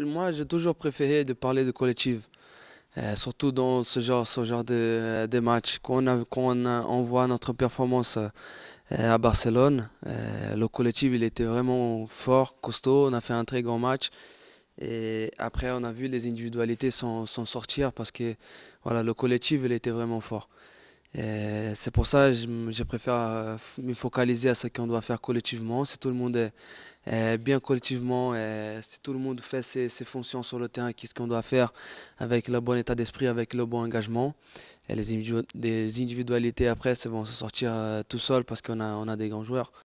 moi, j'ai toujours préféré de parler de collectif, euh, surtout dans ce genre, ce genre de, euh, match. Quand, on, a, voit notre performance euh, à Barcelone, le collectif il était vraiment fort, costaud. On a fait un très grand match. Et après, on a vu les individualités s'en sortir parce que voilà, le collectif il était vraiment fort. C'est pour ça que je, préfère euh, me focaliser à ce qu'on doit faire collectivement. Si tout le monde est, bien collectivement, si tout le monde fait ses, fonctions sur le terrain, qu'est-ce qu'on doit faire avec le bon état d'esprit, avec le bon engagement. les, individualités après, c'est vont se sortir euh, tout seul parce qu'on on a des grands joueurs.